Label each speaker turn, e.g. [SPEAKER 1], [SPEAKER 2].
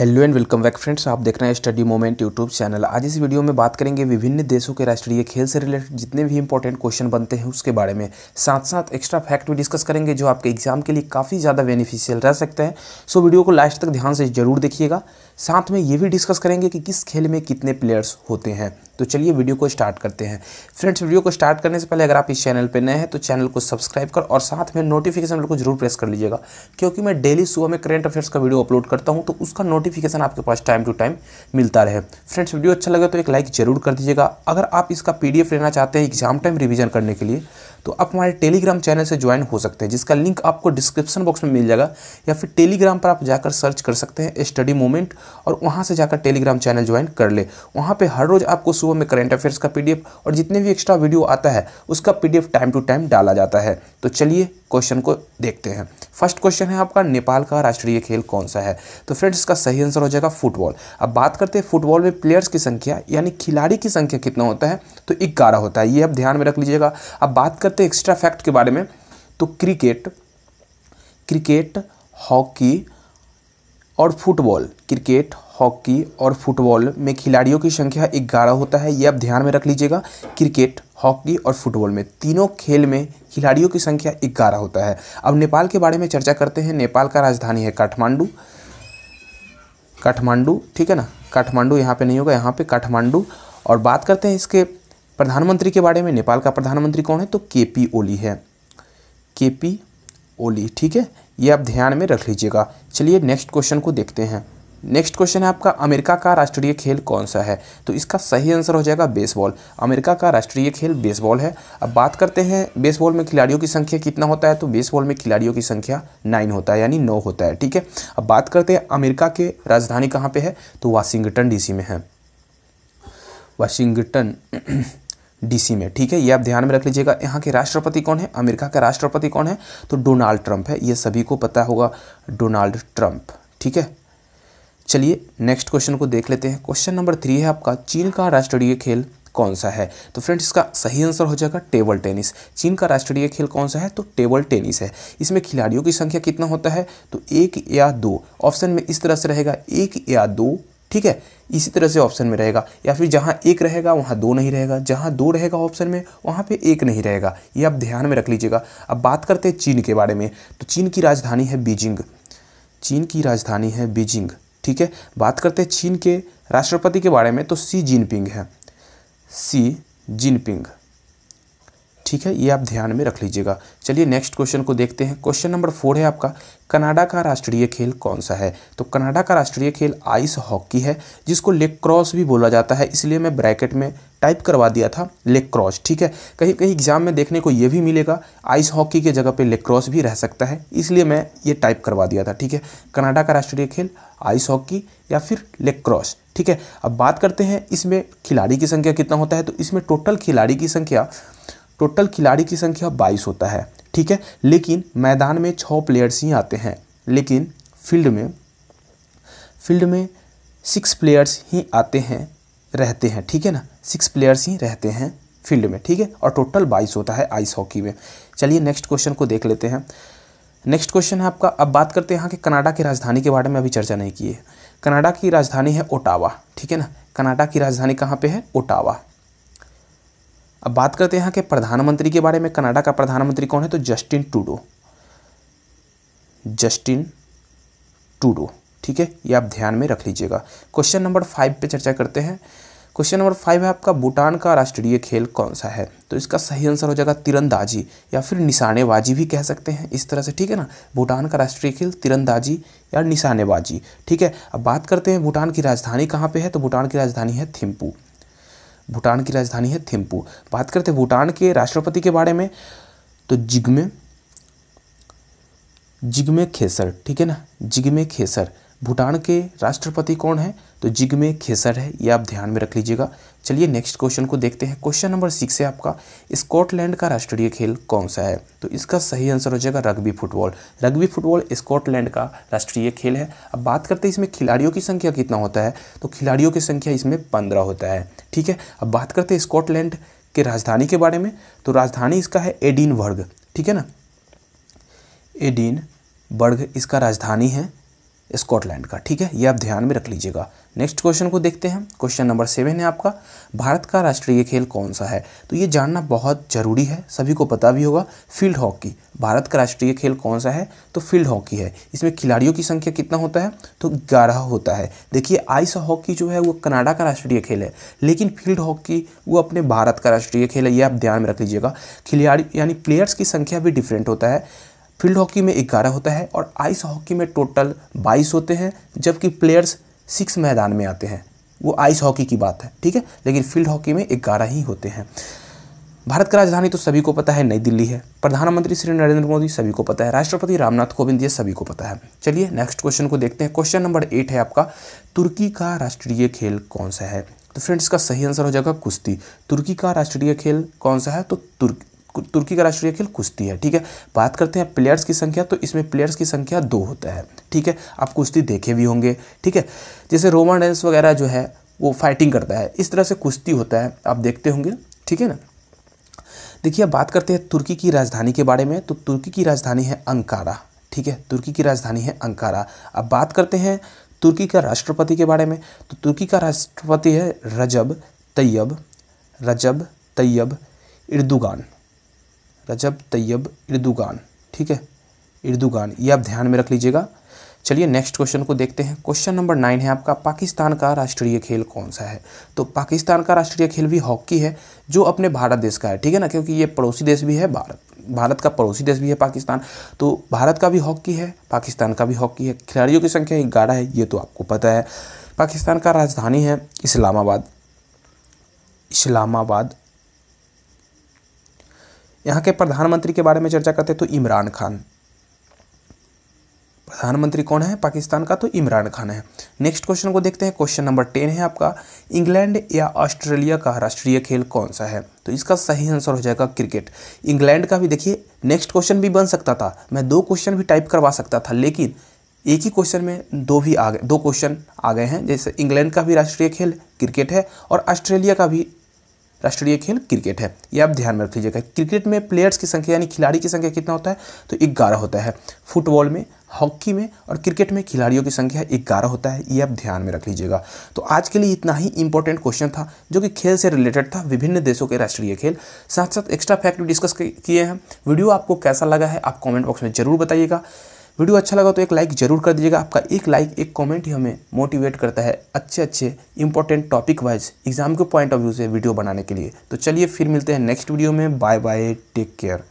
[SPEAKER 1] hello and welcome back friends आप देख रहे हैं स्टडी मोमेंट यूट्यूब चैनल आज इस वीडियो में बात करेंगे विभिन्न देशों के राष्ट्रीय खेल से रिलेटेड जितने भी इंपॉर्टेंट क्वेश्चन बनते हैं उसके बारे में साथ साथ एक्स्ट्रा फैक्ट भी डिस्कस करेंगे जो आपके एग्जाम के लिए काफ़ी ज़्यादा बेनिफिशियल रह सकते हैं सो वीडियो को लास्ट तक ध्यान से जरूर देखिएगा साथ में ये भी डिस्कस करेंगे कि किस खेल में कितने प्लेयर्स होते हैं तो चलिए वीडियो को स्टार्ट करते हैं फ्रेंड्स वीडियो को स्टार्ट करने से पहले अगर आप इस चैनल पर नए हैं तो चैनल को सब्सक्राइब कर और साथ में नोटिफिकेशन को जरूर प्रेस कर लीजिएगा क्योंकि मैं डेली सुबह में करेंट अफेयर्स का वीडियो अपलोड करता हूँ तो उसका नोटिफिक नोटिफिकेशन आपके पास टाइम टू टाइम मिलता रहे फ्रेंड्स वीडियो अच्छा लगे तो एक लाइक ज़रूर कर दीजिएगा अगर आप इसका पीडीएफ लेना चाहते हैं एग्जाम टाइम रिविजन करने के लिए तो आप हमारे टेलीग्राम चैनल से ज्वाइन हो सकते हैं जिसका लिंक आपको डिस्क्रिप्शन बॉक्स में मिल जाएगा या फिर टेलीग्राम पर आप जाकर सर्च कर सकते हैं स्टडी मोमेंट और वहाँ से जाकर टेलीग्राम चैनल ज्वाइन कर ले वहाँ पर हर रोज़ आपको सुबह में करेंट अफेयर्स का पी और जितने भी एक्स्ट्रा वीडियो आता है उसका पी टाइम टू टाइम डाला जाता है तो चलिए क्वेश्चन को देखते हैं फर्स्ट क्वेश्चन है आपका नेपाल का राष्ट्रीय खेल कौन सा है तो फ्रेंड्स इसका सही आंसर हो जाएगा फुटबॉल अब बात करते हैं फुटबॉल में प्लेयर्स की संख्या यानी खिलाड़ी की संख्या कितना होता है तो ग्यारह होता है ये आप ध्यान में रख लीजिएगा अब बात कर करते हैं एक्स्ट्रा फैक्ट के बारे में तो क्रिकेट क्रिकेट हॉकी और फुटबॉल क्रिकेट हॉकी और फुटबॉल में खिलाड़ियों की संख्या ग्यारह होता है यह आप ध्यान में रख लीजिएगा क्रिकेट हॉकी और फुटबॉल में तीनों खेल में खिलाड़ियों की संख्या ग्यारह होता है अब नेपाल के बारे में चर्चा करते हैं नेपाल का राजधानी है काठमांडू काठमांडू ठीक है ना काठमांडू यहाँ पे नहीं होगा यहाँ पे काठमांडू और बात करते हैं इसके प्रधानमंत्री के बारे में नेपाल का प्रधानमंत्री कौन है तो के पी ओली है के पी ओली ठीक है ये आप ध्यान में रख लीजिएगा चलिए नेक्स्ट क्वेश्चन को देखते हैं नेक्स्ट क्वेश्चन है आपका अमेरिका का राष्ट्रीय खेल कौन सा है तो इसका सही आंसर हो जाएगा बेसबॉल अमेरिका का राष्ट्रीय खेल बेसबॉल है अब बात करते हैं बेसबॉल में खिलाड़ियों की संख्या कितना होता है तो बेसबॉल में खिलाड़ियों की संख्या नाइन होता है यानी नौ होता है ठीक है अब बात करते हैं अमेरिका के राजधानी कहाँ पर है तो वाशिंगटन डी में है वाशिंगटन डीसी में ठीक है ये आप ध्यान में रख लीजिएगा यहाँ के राष्ट्रपति कौन है अमेरिका का राष्ट्रपति कौन है तो डोनाल्ड ट्रंप है ये सभी को पता होगा डोनाल्ड ट्रंप ठीक है चलिए नेक्स्ट क्वेश्चन को देख लेते हैं क्वेश्चन नंबर थ्री है आपका चीन का राष्ट्रीय खेल कौन सा है तो फ्रेंड्स इसका सही आंसर हो जाएगा टेबल टेनिस चीन का राष्ट्रीय खेल कौन सा है तो टेबल टेनिस है इसमें खिलाड़ियों की संख्या कितना होता है तो एक या दो ऑप्शन में इस तरह से रहेगा एक या दो ठीक है इसी तरह से ऑप्शन में रहेगा या फिर जहाँ एक रहेगा वहाँ दो नहीं रहेगा जहाँ दो रहेगा ऑप्शन में वहाँ पे एक नहीं रहेगा ये आप ध्यान में रख लीजिएगा अब बात करते हैं चीन के बारे में तो चीन की राजधानी है बीजिंग चीन की राजधानी है बीजिंग ठीक है बात करते हैं चीन के राष्ट्रपति के बारे में तो सी जिनपिंग है सी जिनपिंग ठीक है ये आप ध्यान में रख लीजिएगा चलिए नेक्स्ट क्वेश्चन को देखते हैं क्वेश्चन नंबर फोर है आपका कनाडा का राष्ट्रीय खेल कौन सा है तो कनाडा का राष्ट्रीय खेल आइस हॉकी है जिसको लेग क्रॉस भी बोला जाता है इसलिए मैं ब्रैकेट में टाइप करवा दिया था लेग क्रॉस ठीक है कहीं कहीं एग्जाम में देखने को ये भी मिलेगा आइस हॉकी के जगह पे लेग क्रॉस भी रह सकता है इसलिए मैं ये टाइप करवा दिया था ठीक है कनाडा का राष्ट्रीय खेल आइस हॉकी या फिर लेग क्रॉस ठीक है अब बात करते हैं इसमें खिलाड़ी की संख्या कितना होता है तो इसमें टोटल खिलाड़ी की संख्या टोटल खिलाड़ी की संख्या बाईस होता है ठीक है लेकिन मैदान में छः प्लेयर्स ही आते हैं लेकिन फील्ड में फील्ड में सिक्स प्लेयर्स ही आते हैं रहते हैं ठीक है ना सिक्स प्लेयर्स ही रहते हैं फील्ड में ठीक है और टोटल बाईस होता है आइस हॉकी में चलिए नेक्स्ट क्वेश्चन को देख लेते हैं नेक्स्ट क्वेश्चन है आपका अब बात करते हैं यहाँ के कनाडा की राजधानी के बारे में अभी चर्चा नहीं की है कनाडा की राजधानी है ओटावा ठीक है ना कनाडा की राजधानी कहाँ पे है ओटावा अब बात करते हैं यहाँ के प्रधानमंत्री के बारे में कनाडा का प्रधानमंत्री कौन है तो जस्टिन टूडो जस्टिन टूडो ठीक है ये आप ध्यान में रख लीजिएगा क्वेश्चन नंबर फाइव पे चर्चा करते हैं क्वेश्चन नंबर फाइव है आपका भूटान का राष्ट्रीय खेल कौन सा है तो इसका सही आंसर हो जाएगा तिरंदाजी या फिर निशानेबाजी भी कह सकते हैं इस तरह से ठीक है ना भूटान का राष्ट्रीय खेल तिरंदाजी या निशानेबाजी ठीक है अब बात करते हैं भूटान की राजधानी कहाँ पे है तो भूटान की राजधानी है थिम्पू भूटान की राजधानी है थिम्पू बात करते हैं भूटान के राष्ट्रपति के बारे में तो जिग्मे जिग्मे खेसर ठीक है ना जिग्मे खेसर भूटान के राष्ट्रपति कौन है तो जिगमे खेसर है ये आप ध्यान में रख लीजिएगा चलिए नेक्स्ट क्वेश्चन को देखते हैं क्वेश्चन नंबर सिक्स है आपका स्कॉटलैंड का राष्ट्रीय खेल कौन सा है तो इसका सही आंसर हो जाएगा rugby football rugby football Scotland का राष्ट्रीय खेल है अब बात करते हैं इसमें खिलाड़ियों की संख्या कितना होता है तो खिलाड़ियों की संख्या इसमें पंद्रह होता है ठीक है अब बात करते हैं स्कॉटलैंड के राजधानी के बारे में तो राजधानी इसका है एडिनबर्ग ठीक है ना एडिन इसका राजधानी है स्कॉटलैंड का ठीक है ये आप ध्यान में रख लीजिएगा नेक्स्ट क्वेश्चन को देखते हैं क्वेश्चन नंबर सेवन है आपका भारत का राष्ट्रीय खेल कौन सा है तो ये जानना बहुत ज़रूरी है सभी को पता भी होगा फील्ड हॉकी भारत का राष्ट्रीय खेल कौन सा है तो फील्ड हॉकी है इसमें खिलाड़ियों की संख्या कितना होता है तो ग्यारह होता है देखिए आइस हॉकी जो है वो कनाडा का राष्ट्रीय खेल है लेकिन फील्ड हॉकी वो अपने भारत का राष्ट्रीय खेल है ये आप ध्यान में रख लीजिएगा खिलाड़ी यानी प्लेयर्स की संख्या भी डिफरेंट होता है फील्ड हॉकी में ग्यारह होता है और आइस हॉकी में टोटल बाईस होते हैं जबकि प्लेयर्स सिक्स मैदान में आते हैं वो आइस हॉकी की बात है ठीक है लेकिन फील्ड हॉकी में ग्यारह ही होते हैं भारत की राजधानी तो सभी को पता है नई दिल्ली है प्रधानमंत्री श्री नरेंद्र मोदी सभी को पता है राष्ट्रपति रामनाथ कोविंद ये सभी को पता है चलिए नेक्स्ट क्वेश्चन को देखते हैं क्वेश्चन नंबर एट है आपका तुर्की का राष्ट्रीय खेल कौन सा है तो फ्रेंड्स इसका सही आंसर हो जाएगा कुश्ती तुर्की का राष्ट्रीय खेल कौन सा है तो तुर्क तुर्की का राष्ट्रीय खेल कुश्ती है ठीक है बात करते हैं प्लेयर्स की संख्या तो इसमें प्लेयर्स की संख्या दो होता है ठीक है आप कुश्ती देखे भी होंगे ठीक है जैसे रोमन डेंस वगैरह जो है वो फाइटिंग करता है इस तरह से कुश्ती होता है आप देखते होंगे ठीक है ना देखिए बात करते हैं तुर्की की राजधानी के बारे में तो तुर्की की राजधानी है अंकारा ठीक है तुर्की की राजधानी है अंकारा अब बात करते हैं तुर्की का राष्ट्रपति के बारे में तो तुर्की का राष्ट्रपति है रजब तैयब रजब तैयब इर्दुगान रजब तैयब इर्दुगान ठीक है इर्दुगान ये आप ध्यान में रख लीजिएगा चलिए नेक्स्ट क्वेश्चन को देखते हैं क्वेश्चन नंबर नाइन है आपका पाकिस्तान का राष्ट्रीय खेल कौन सा है तो पाकिस्तान का राष्ट्रीय खेल भी हॉकी है जो अपने भारत देश का है ठीक है ना क्योंकि ये पड़ोसी देश भी है भारत भारत का पड़ोसी देश भी है पाकिस्तान तो भारत का भी हॉकी है पाकिस्तान का भी हॉकी है खिलाड़ियों की संख्या ग्यारह है ये तो आपको पता है पाकिस्तान का राजधानी है इस्लामाबाद इस्लामाबाद यहाँ के प्रधानमंत्री के बारे में चर्चा करते तो इमरान खान प्रधानमंत्री कौन है पाकिस्तान का तो इमरान खान है नेक्स्ट क्वेश्चन को देखते हैं क्वेश्चन नंबर टेन है आपका इंग्लैंड या ऑस्ट्रेलिया का राष्ट्रीय खेल कौन सा है तो इसका सही आंसर हो जाएगा क्रिकेट इंग्लैंड का भी देखिए नेक्स्ट क्वेश्चन भी बन सकता था मैं दो क्वेश्चन भी टाइप करवा सकता था लेकिन एक ही क्वेश्चन में दो भी आ गए दो क्वेश्चन आ गए हैं जैसे इंग्लैंड का भी राष्ट्रीय खेल क्रिकेट है और ऑस्ट्रेलिया का भी राष्ट्रीय खेल क्रिकेट है ये आप ध्यान में रख लीजिएगा क्रिकेट में प्लेयर्स की संख्या यानी खिलाड़ी की संख्या कितना होता है तो ग्यारह होता है फुटबॉल में हॉकी में और क्रिकेट में खिलाड़ियों की संख्या ग्यारह होता है ये आप ध्यान में रख लीजिएगा तो आज के लिए इतना ही इंपॉर्टेंट क्वेश्चन था जो कि खेल से रिलेटेड था विभिन्न देशों के राष्ट्रीय खेल साथ साथ एक्स्ट्रा फैक्ट भी डिस्कस किए हैं वीडियो आपको कैसा लगा है आप कॉमेंट बॉक्स में ज़रूर बताइएगा वीडियो अच्छा लगा तो एक लाइक जरूर कर दीजिएगा आपका एक लाइक एक कमेंट ही हमें मोटिवेट करता है अच्छे अच्छे इंपॉर्टेंट टॉपिक वाइज एग्जाम के पॉइंट ऑफ व्यू से वीडियो बनाने के लिए तो चलिए फिर मिलते हैं नेक्स्ट वीडियो में बाय बाय टेक केयर